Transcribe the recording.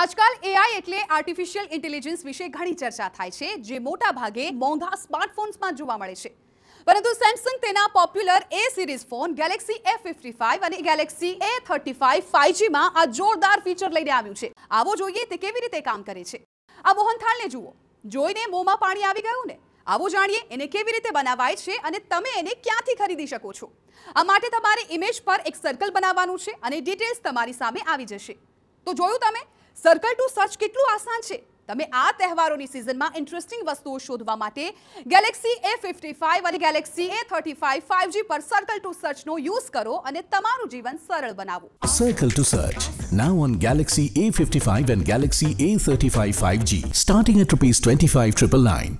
આજકાલ એઆઈ એટલે artificial intelligence વિશે ઘણી ચર્ચા થાય છે જે મોટા ભાગે મોંઘા સ્માર્ટફોન્સમાં જોવા મળે છે પરંતુ સેમસંગ તેના popular A series phone Galaxy A fifty five અને ગેલેક્સી એ થર્ટી ફાઇવ ફાઇવજીમાં આ જોરદાર ફીચર લઈને આવ્યું છે આવો જોઈએ તે કેવી રીતે કામ કરે છે આ મોહનથાળને જુઓ જોઈને મોંમાં પાણી આવી ગયું ને આવો જાણીએ એને કેવી રીતે બનાવાય છે અને તમે એને ક્યાંથી ખરીદી શકો છો આ માટે તમારે ઇમેજ પર એક સર્કલ બનાવવાનું છે અને ડિટેલ્સ તમારી સામે આવી જશે તો જોયું તમે સર્કલ ટુ સર્ચ કેટલું આસાન છે તમે આ તહેવારોની સિઝનમાં ઇન્ટરેસ્ટિંગ વસ્તુઓ શોધવા માટે ગેલેક્સી એ ફિફ્ટી ફાઇવ અને Galaxy A thirty five five G પર સર્કલ ટુ સર્ચનો યુઝ કરો અને તમારું જીવન સરળ બનાવો circle to search now on Galaxy A fifty five and Galaxy A thirty five five G starting at rupees twenty five triple nine